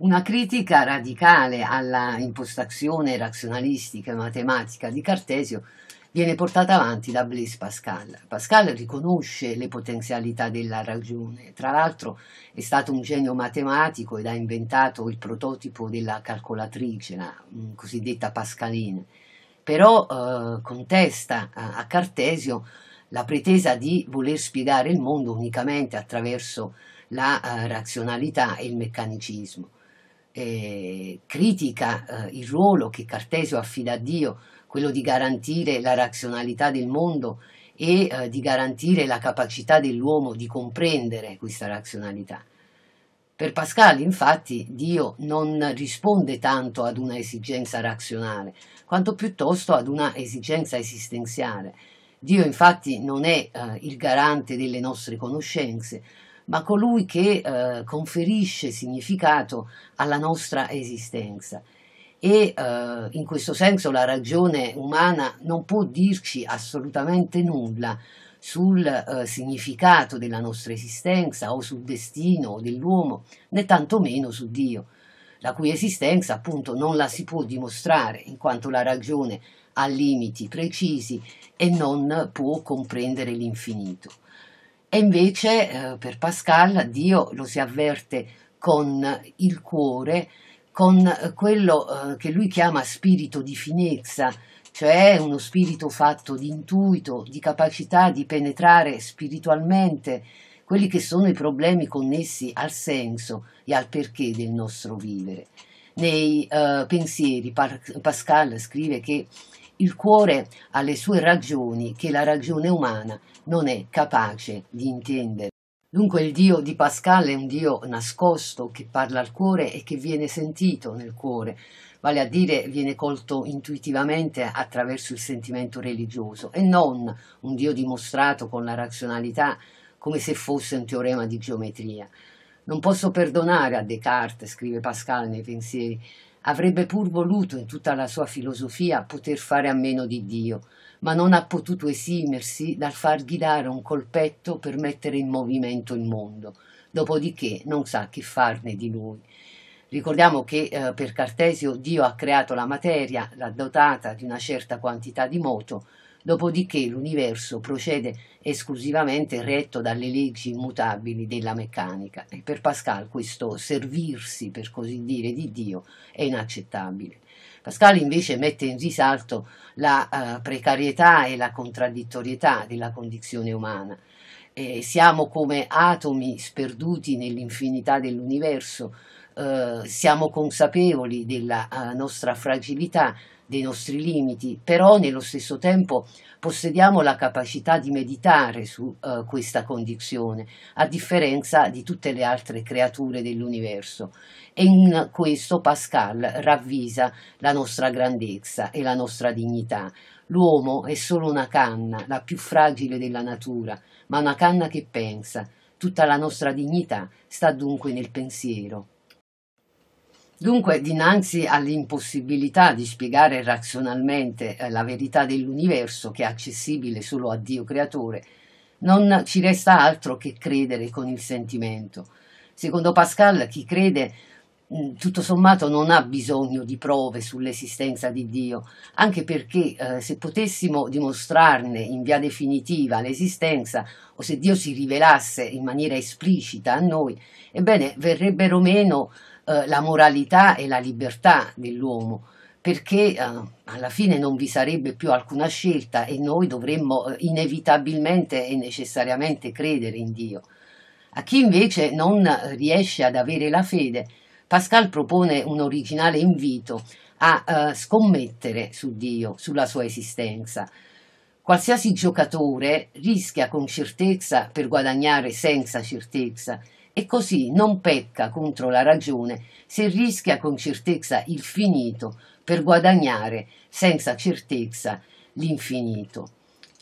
Una critica radicale alla impostazione razionalistica e matematica di Cartesio viene portata avanti da Blaise Pascal. Pascal riconosce le potenzialità della ragione, tra l'altro è stato un genio matematico ed ha inventato il prototipo della calcolatrice, la mm, cosiddetta Pascaline, però eh, contesta eh, a Cartesio la pretesa di voler spiegare il mondo unicamente attraverso la eh, razionalità e il meccanicismo eh, critica eh, il ruolo che Cartesio affida a Dio, quello di garantire la razionalità del mondo e eh, di garantire la capacità dell'uomo di comprendere questa razionalità. Per Pascal, infatti, Dio non risponde tanto ad una esigenza razionale, quanto piuttosto ad una esigenza esistenziale. Dio, infatti, non è eh, il garante delle nostre conoscenze, ma colui che eh, conferisce significato alla nostra esistenza. E eh, in questo senso la ragione umana non può dirci assolutamente nulla sul eh, significato della nostra esistenza o sul destino dell'uomo, né tantomeno su Dio, la cui esistenza appunto non la si può dimostrare, in quanto la ragione ha limiti precisi e non può comprendere l'infinito. E invece eh, per Pascal Dio lo si avverte con il cuore, con eh, quello eh, che lui chiama spirito di finezza, cioè uno spirito fatto di intuito, di capacità di penetrare spiritualmente quelli che sono i problemi connessi al senso e al perché del nostro vivere. Nei eh, pensieri Par Pascal scrive che il cuore ha le sue ragioni che la ragione umana non è capace di intendere. Dunque il Dio di Pascal è un Dio nascosto che parla al cuore e che viene sentito nel cuore, vale a dire viene colto intuitivamente attraverso il sentimento religioso e non un Dio dimostrato con la razionalità come se fosse un teorema di geometria. Non posso perdonare a Descartes, scrive Pascal nei pensieri, avrebbe pur voluto in tutta la sua filosofia poter fare a meno di Dio, ma non ha potuto esimersi dal fargli dare un colpetto per mettere in movimento il mondo, dopodiché non sa che farne di lui. Ricordiamo che eh, per Cartesio Dio ha creato la materia, l'ha dotata di una certa quantità di moto, dopodiché l'universo procede esclusivamente retto dalle leggi immutabili della meccanica e per Pascal questo servirsi, per così dire, di Dio è inaccettabile. Pascal invece mette in risalto la uh, precarietà e la contraddittorietà della condizione umana. Eh, siamo come atomi sperduti nell'infinità dell'universo, eh, siamo consapevoli della uh, nostra fragilità, dei nostri limiti, però nello stesso tempo possediamo la capacità di meditare su uh, questa condizione, a differenza di tutte le altre creature dell'universo. E in questo Pascal ravvisa la nostra grandezza e la nostra dignità. L'uomo è solo una canna, la più fragile della natura, ma una canna che pensa. Tutta la nostra dignità sta dunque nel pensiero. Dunque, dinanzi all'impossibilità di spiegare razionalmente eh, la verità dell'universo che è accessibile solo a Dio creatore, non ci resta altro che credere con il sentimento. Secondo Pascal, chi crede mm, tutto sommato non ha bisogno di prove sull'esistenza di Dio, anche perché eh, se potessimo dimostrarne in via definitiva l'esistenza o se Dio si rivelasse in maniera esplicita a noi, ebbene verrebbero meno eh, la moralità e la libertà dell'uomo, perché eh, alla fine non vi sarebbe più alcuna scelta e noi dovremmo eh, inevitabilmente e necessariamente credere in Dio. A chi invece non riesce ad avere la fede, Pascal propone un originale invito a eh, scommettere su Dio, sulla sua esistenza. Qualsiasi giocatore rischia con certezza per guadagnare senza certezza e così non pecca contro la ragione se rischia con certezza il finito per guadagnare senza certezza l'infinito.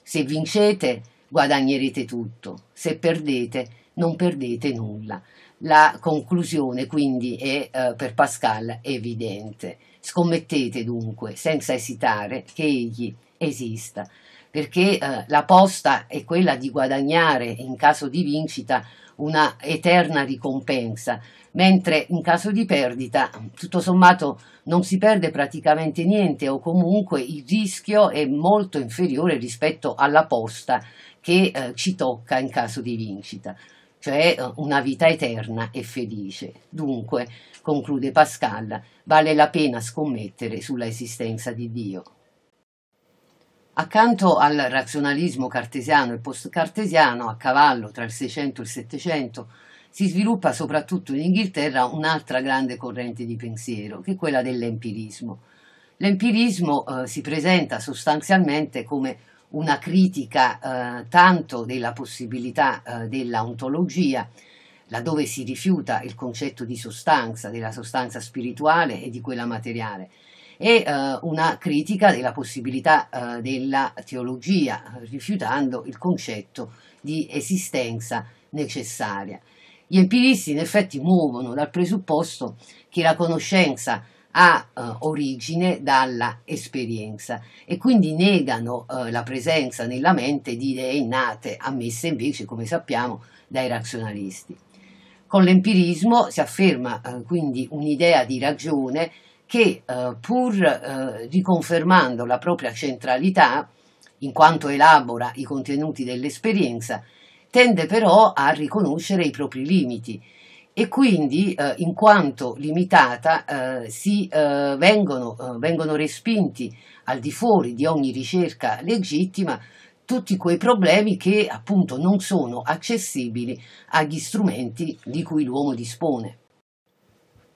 Se vincete guadagnerete tutto, se perdete non perdete nulla. La conclusione quindi è eh, per Pascal evidente. Scommettete dunque senza esitare che egli esista, perché eh, la posta è quella di guadagnare in caso di vincita una eterna ricompensa, mentre in caso di perdita tutto sommato non si perde praticamente niente o comunque il rischio è molto inferiore rispetto alla posta che eh, ci tocca in caso di vincita, cioè eh, una vita eterna e felice. Dunque, conclude Pascal, vale la pena scommettere sulla esistenza di Dio. Accanto al razionalismo cartesiano e post-cartesiano, a cavallo tra il 600 e il 700, si sviluppa soprattutto in Inghilterra un'altra grande corrente di pensiero, che è quella dell'empirismo. L'empirismo eh, si presenta sostanzialmente come una critica eh, tanto della possibilità eh, della ontologia, laddove si rifiuta il concetto di sostanza, della sostanza spirituale e di quella materiale, e eh, una critica della possibilità eh, della teologia, rifiutando il concetto di esistenza necessaria. Gli empiristi in effetti muovono dal presupposto che la conoscenza ha eh, origine dalla esperienza e quindi negano eh, la presenza nella mente di idee innate, ammesse invece, come sappiamo, dai razionalisti. Con l'empirismo si afferma eh, quindi un'idea di ragione che eh, pur eh, riconfermando la propria centralità, in quanto elabora i contenuti dell'esperienza, tende però a riconoscere i propri limiti e quindi eh, in quanto limitata eh, si, eh, vengono, eh, vengono respinti al di fuori di ogni ricerca legittima tutti quei problemi che appunto non sono accessibili agli strumenti di cui l'uomo dispone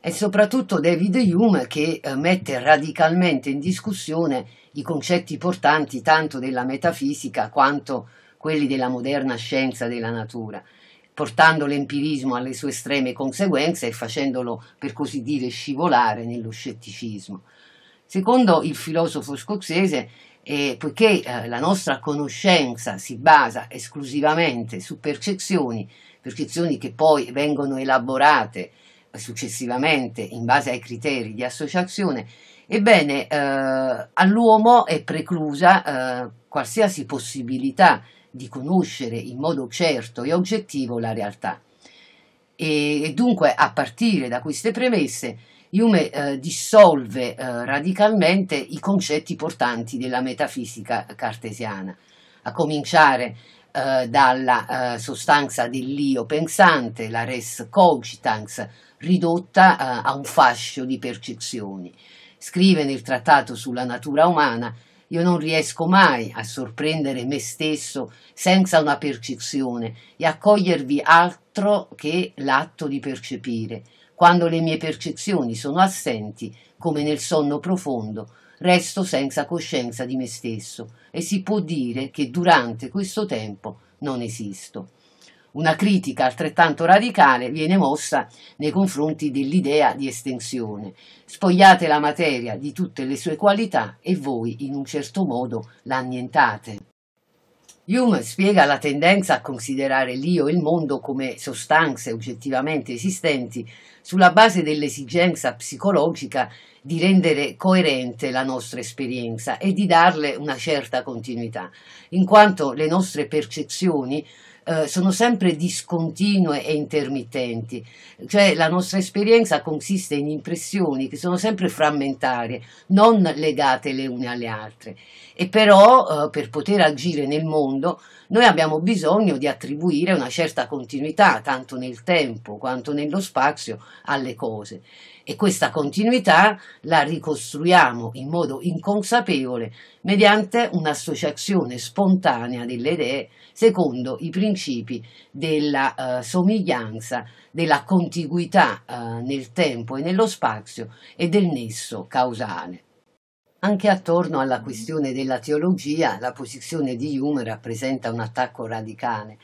e soprattutto David Hume che eh, mette radicalmente in discussione i concetti portanti tanto della metafisica quanto quelli della moderna scienza della natura, portando l'empirismo alle sue estreme conseguenze e facendolo, per così dire, scivolare nello scetticismo. Secondo il filosofo scozzese, eh, poiché eh, la nostra conoscenza si basa esclusivamente su percezioni, percezioni che poi vengono elaborate successivamente in base ai criteri di associazione, ebbene eh, all'uomo è preclusa eh, qualsiasi possibilità di conoscere in modo certo e oggettivo la realtà. E, e dunque a partire da queste premesse Hume eh, dissolve eh, radicalmente i concetti portanti della metafisica cartesiana, a cominciare eh, dalla eh, sostanza dell'io pensante, la res cogitans, ridotta a, eh, a un fascio di percezioni. Scrive nel trattato sulla natura umana io non riesco mai a sorprendere me stesso senza una percezione e a cogliervi altro che l'atto di percepire. Quando le mie percezioni sono assenti, come nel sonno profondo, resto senza coscienza di me stesso e si può dire che durante questo tempo non esisto. Una critica altrettanto radicale viene mossa nei confronti dell'idea di estensione. Spogliate la materia di tutte le sue qualità e voi in un certo modo la annientate. Hume spiega la tendenza a considerare l'io e il mondo come sostanze oggettivamente esistenti sulla base dell'esigenza psicologica di rendere coerente la nostra esperienza e di darle una certa continuità, in quanto le nostre percezioni eh, sono sempre discontinue e intermittenti, cioè la nostra esperienza consiste in impressioni che sono sempre frammentarie, non legate le une alle altre. E però eh, per poter agire nel mondo noi abbiamo bisogno di attribuire una certa continuità, tanto nel tempo quanto nello spazio, alle cose e questa continuità la ricostruiamo in modo inconsapevole mediante un'associazione spontanea delle idee secondo i principi della eh, somiglianza, della contiguità eh, nel tempo e nello spazio e del nesso causale. Anche attorno alla questione della teologia la posizione di Hume rappresenta un attacco radicale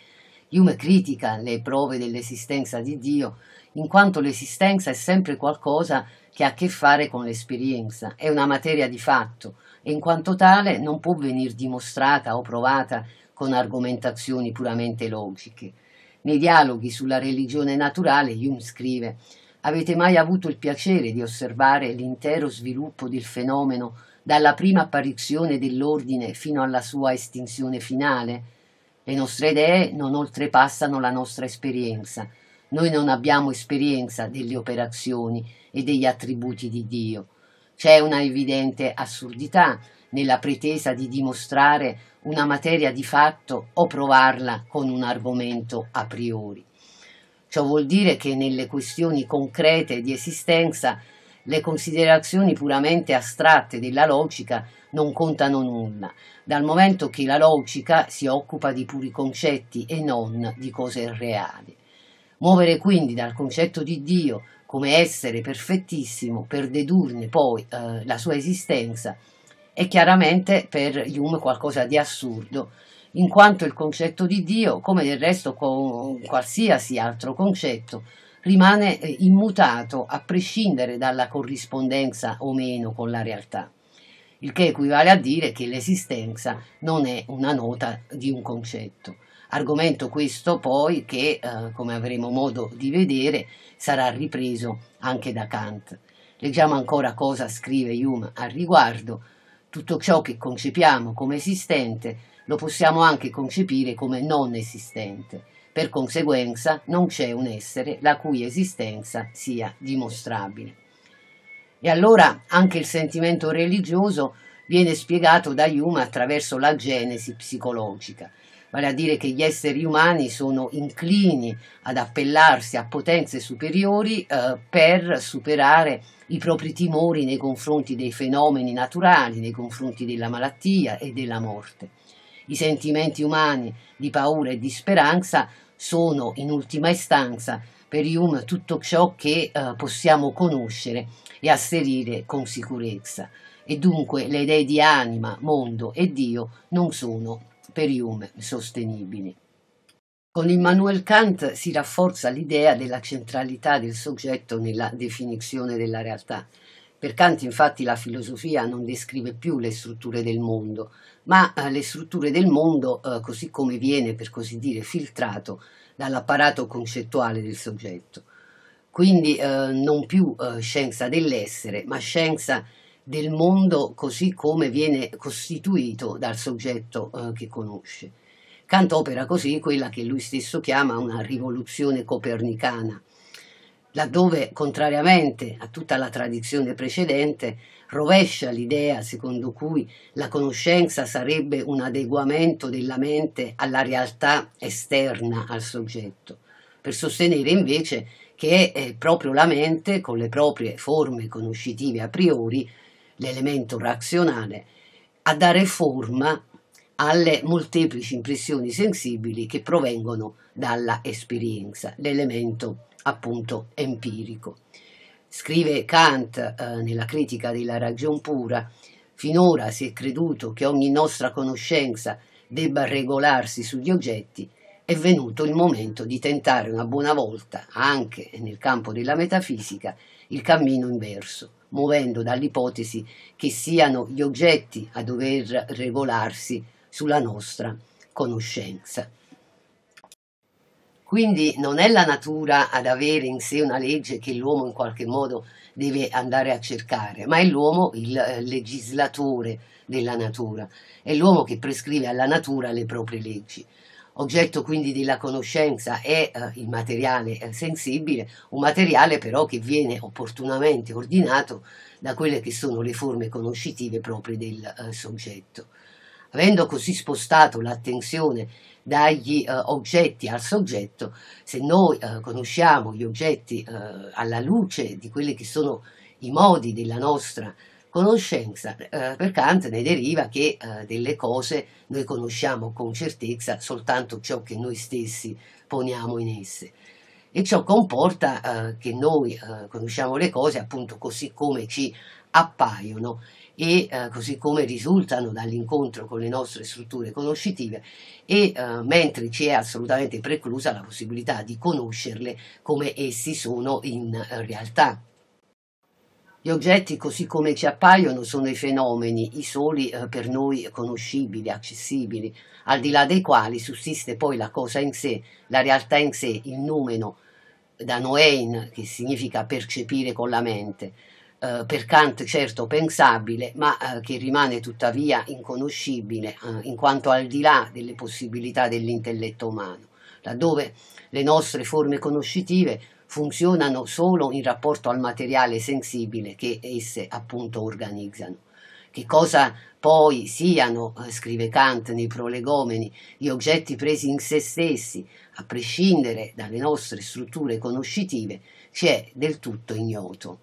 Hume critica le prove dell'esistenza di Dio, in quanto l'esistenza è sempre qualcosa che ha a che fare con l'esperienza, è una materia di fatto e in quanto tale non può venir dimostrata o provata con argomentazioni puramente logiche. Nei dialoghi sulla religione naturale Hume scrive Avete mai avuto il piacere di osservare l'intero sviluppo del fenomeno dalla prima apparizione dell'ordine fino alla sua estinzione finale? Le nostre idee non oltrepassano la nostra esperienza. Noi non abbiamo esperienza delle operazioni e degli attributi di Dio. C'è una evidente assurdità nella pretesa di dimostrare una materia di fatto o provarla con un argomento a priori. Ciò vuol dire che nelle questioni concrete di esistenza le considerazioni puramente astratte della logica non contano nulla, dal momento che la logica si occupa di puri concetti e non di cose reali. Muovere quindi dal concetto di Dio come essere perfettissimo per dedurne poi eh, la sua esistenza è chiaramente per Hume qualcosa di assurdo, in quanto il concetto di Dio, come del resto con qualsiasi altro concetto, rimane eh, immutato a prescindere dalla corrispondenza o meno con la realtà, il che equivale a dire che l'esistenza non è una nota di un concetto. Argomento questo poi che, eh, come avremo modo di vedere, sarà ripreso anche da Kant. Leggiamo ancora cosa scrive Hume al riguardo. Tutto ciò che concepiamo come esistente lo possiamo anche concepire come non esistente per conseguenza non c'è un essere la cui esistenza sia dimostrabile. E allora anche il sentimento religioso viene spiegato da Hume attraverso la genesi psicologica, vale a dire che gli esseri umani sono inclini ad appellarsi a potenze superiori eh, per superare i propri timori nei confronti dei fenomeni naturali, nei confronti della malattia e della morte. I sentimenti umani di paura e di speranza sono in ultima istanza per Hume tutto ciò che eh, possiamo conoscere e asserire con sicurezza. E dunque le idee di anima, mondo e Dio non sono per Hume sostenibili. Con Immanuel Kant si rafforza l'idea della centralità del soggetto nella definizione della realtà. Per Kant infatti la filosofia non descrive più le strutture del mondo, ma eh, le strutture del mondo eh, così come viene, per così dire, filtrato dall'apparato concettuale del soggetto. Quindi eh, non più eh, scienza dell'essere, ma scienza del mondo così come viene costituito dal soggetto eh, che conosce. Kant opera così quella che lui stesso chiama una rivoluzione copernicana, laddove, contrariamente a tutta la tradizione precedente, rovescia l'idea secondo cui la conoscenza sarebbe un adeguamento della mente alla realtà esterna al soggetto, per sostenere invece che è eh, proprio la mente, con le proprie forme conoscitive a priori, l'elemento razionale, a dare forma alle molteplici impressioni sensibili che provengono dalla esperienza, l'elemento appunto empirico. Scrive Kant eh, nella critica della ragion pura, finora si è creduto che ogni nostra conoscenza debba regolarsi sugli oggetti, è venuto il momento di tentare una buona volta, anche nel campo della metafisica, il cammino inverso, muovendo dall'ipotesi che siano gli oggetti a dover regolarsi sulla nostra conoscenza. Quindi non è la natura ad avere in sé una legge che l'uomo in qualche modo deve andare a cercare, ma è l'uomo il eh, legislatore della natura, è l'uomo che prescrive alla natura le proprie leggi. Oggetto quindi della conoscenza è eh, il materiale eh, sensibile, un materiale però che viene opportunamente ordinato da quelle che sono le forme conoscitive proprie del eh, soggetto. Avendo così spostato l'attenzione dagli eh, oggetti al soggetto, se noi eh, conosciamo gli oggetti eh, alla luce di quelli che sono i modi della nostra conoscenza, per eh, Kant ne deriva che eh, delle cose noi conosciamo con certezza soltanto ciò che noi stessi poniamo in esse e ciò comporta eh, che noi eh, conosciamo le cose appunto così come ci appaiono e eh, così come risultano dall'incontro con le nostre strutture conoscitive e eh, mentre ci è assolutamente preclusa la possibilità di conoscerle come essi sono in eh, realtà. Gli oggetti, così come ci appaiono, sono i fenomeni, i soli eh, per noi conoscibili, accessibili, al di là dei quali sussiste poi la cosa in sé, la realtà in sé, il numero da Noein, che significa percepire con la mente, eh, per Kant certo pensabile, ma eh, che rimane tuttavia inconoscibile, eh, in quanto al di là delle possibilità dell'intelletto umano, laddove le nostre forme conoscitive funzionano solo in rapporto al materiale sensibile che esse appunto organizzano. Che cosa poi siano, eh, scrive Kant nei prolegomeni, gli oggetti presi in se stessi, a prescindere dalle nostre strutture conoscitive, ci è del tutto ignoto.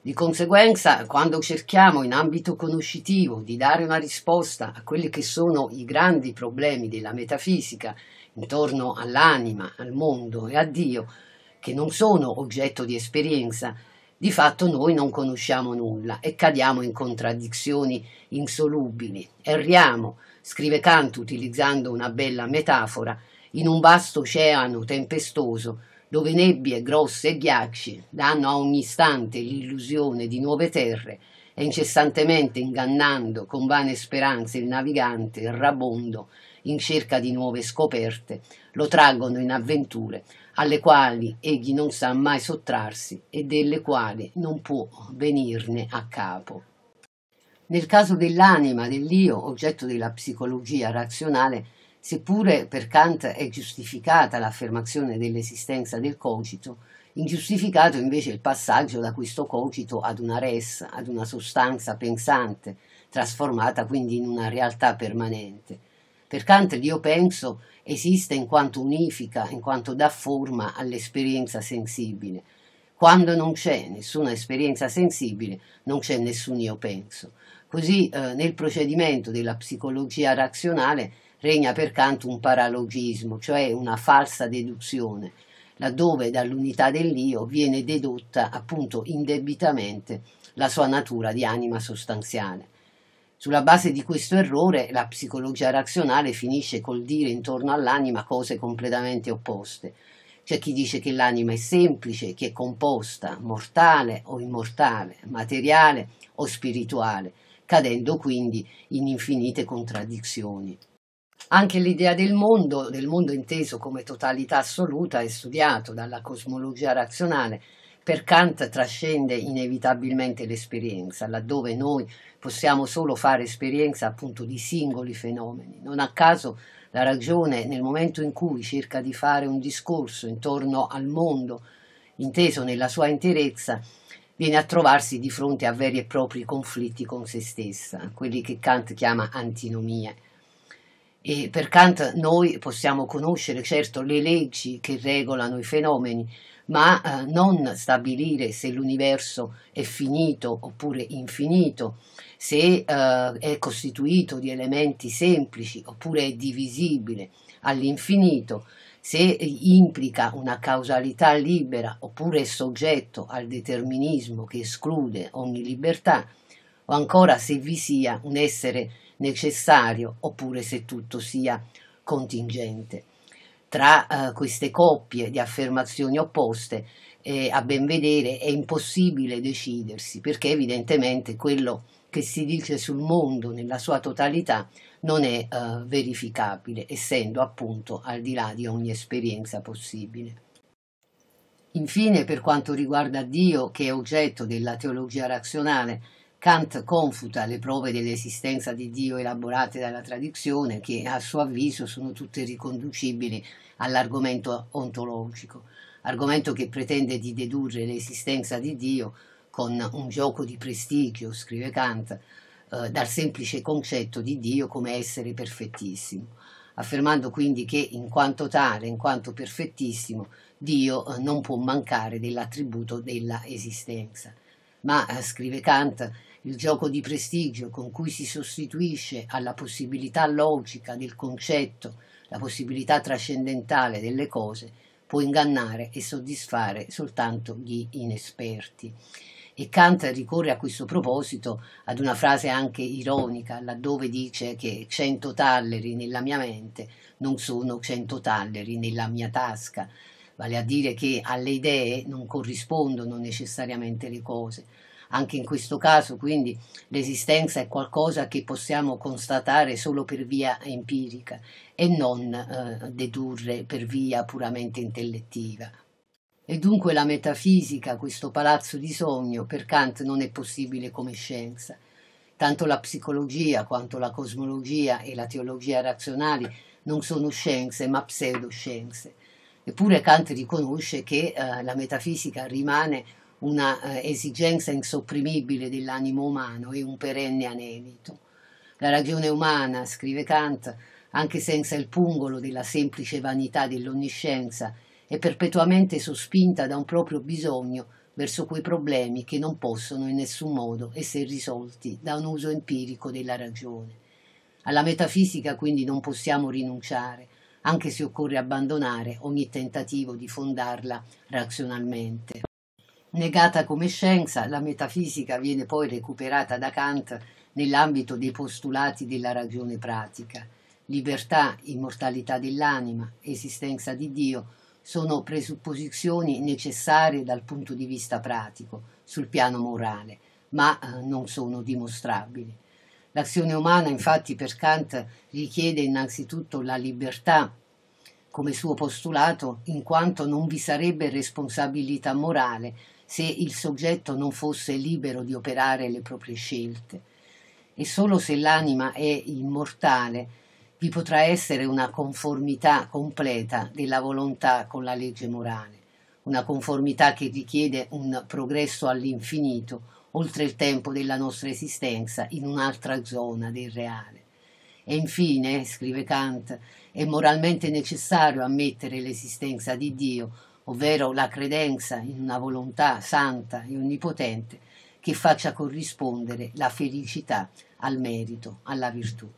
Di conseguenza, quando cerchiamo in ambito conoscitivo di dare una risposta a quelli che sono i grandi problemi della metafisica intorno all'anima, al mondo e a Dio, che non sono oggetto di esperienza, di fatto noi non conosciamo nulla e cadiamo in contraddizioni insolubili. Erriamo, scrive Kant utilizzando una bella metafora, in un vasto oceano tempestoso dove nebbie grosse e ghiacci danno a ogni istante l'illusione di nuove terre e incessantemente ingannando con vane speranze il navigante, il rabondo, in cerca di nuove scoperte, lo traggono in avventure alle quali egli non sa mai sottrarsi e delle quali non può venirne a capo. Nel caso dell'anima, dell'io, oggetto della psicologia razionale, seppure per Kant è giustificata l'affermazione dell'esistenza del cogito, ingiustificato invece il passaggio da questo cogito ad una res, ad una sostanza pensante, trasformata quindi in una realtà permanente. Per Kant l'io penso esiste in quanto unifica, in quanto dà forma all'esperienza sensibile. Quando non c'è nessuna esperienza sensibile, non c'è nessun io penso. Così eh, nel procedimento della psicologia razionale regna per Kant un paralogismo, cioè una falsa deduzione, laddove dall'unità dell'io viene dedotta appunto indebitamente la sua natura di anima sostanziale. Sulla base di questo errore la psicologia razionale finisce col dire intorno all'anima cose completamente opposte. C'è chi dice che l'anima è semplice, che è composta, mortale o immortale, materiale o spirituale, cadendo quindi in infinite contraddizioni. Anche l'idea del mondo, del mondo inteso come totalità assoluta, è studiato dalla cosmologia razionale, per Kant trascende inevitabilmente l'esperienza, laddove noi possiamo solo fare esperienza appunto di singoli fenomeni. Non a caso la ragione nel momento in cui cerca di fare un discorso intorno al mondo, inteso nella sua interezza, viene a trovarsi di fronte a veri e propri conflitti con se stessa, quelli che Kant chiama antinomie. E per Kant noi possiamo conoscere certo le leggi che regolano i fenomeni, ma eh, non stabilire se l'universo è finito oppure infinito, se eh, è costituito di elementi semplici oppure è divisibile all'infinito, se implica una causalità libera oppure è soggetto al determinismo che esclude ogni libertà, o ancora se vi sia un essere necessario oppure se tutto sia contingente. Tra eh, queste coppie di affermazioni opposte, eh, a ben vedere, è impossibile decidersi perché evidentemente quello che si dice sul mondo nella sua totalità non è eh, verificabile, essendo appunto al di là di ogni esperienza possibile. Infine, per quanto riguarda Dio, che è oggetto della teologia razionale, Kant confuta le prove dell'esistenza di Dio elaborate dalla tradizione che a suo avviso sono tutte riconducibili all'argomento ontologico, argomento che pretende di dedurre l'esistenza di Dio con un gioco di prestigio, scrive Kant, eh, dal semplice concetto di Dio come essere perfettissimo, affermando quindi che in quanto tale, in quanto perfettissimo, Dio eh, non può mancare dell'attributo della esistenza. Ma, eh, scrive Kant, il gioco di prestigio con cui si sostituisce alla possibilità logica del concetto la possibilità trascendentale delle cose può ingannare e soddisfare soltanto gli inesperti. E Kant ricorre a questo proposito ad una frase anche ironica, laddove dice che cento talleri nella mia mente non sono cento talleri nella mia tasca, vale a dire che alle idee non corrispondono necessariamente le cose. Anche in questo caso, quindi, l'esistenza è qualcosa che possiamo constatare solo per via empirica e non eh, dedurre per via puramente intellettiva. E dunque la metafisica, questo palazzo di sogno, per Kant non è possibile come scienza. Tanto la psicologia quanto la cosmologia e la teologia razionali non sono scienze ma pseudoscienze Eppure Kant riconosce che eh, la metafisica rimane una eh, esigenza insopprimibile dell'animo umano e un perenne anelito. La ragione umana, scrive Kant, anche senza il pungolo della semplice vanità dell'onniscienza, è perpetuamente sospinta da un proprio bisogno verso quei problemi che non possono in nessun modo essere risolti da un uso empirico della ragione. Alla metafisica quindi non possiamo rinunciare, anche se occorre abbandonare ogni tentativo di fondarla razionalmente. Negata come scienza, la metafisica viene poi recuperata da Kant nell'ambito dei postulati della ragione pratica. Libertà, immortalità dell'anima, esistenza di Dio sono presupposizioni necessarie dal punto di vista pratico, sul piano morale, ma eh, non sono dimostrabili. L'azione umana, infatti, per Kant richiede innanzitutto la libertà come suo postulato, in quanto non vi sarebbe responsabilità morale se il soggetto non fosse libero di operare le proprie scelte. E solo se l'anima è immortale vi potrà essere una conformità completa della volontà con la legge morale, una conformità che richiede un progresso all'infinito, oltre il tempo della nostra esistenza, in un'altra zona del reale. E infine, scrive Kant, è moralmente necessario ammettere l'esistenza di Dio, ovvero la credenza in una volontà santa e onnipotente che faccia corrispondere la felicità al merito, alla virtù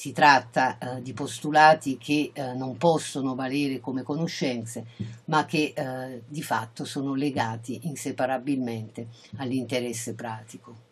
si tratta eh, di postulati che eh, non possono valere come conoscenze, ma che eh, di fatto sono legati inseparabilmente all'interesse pratico.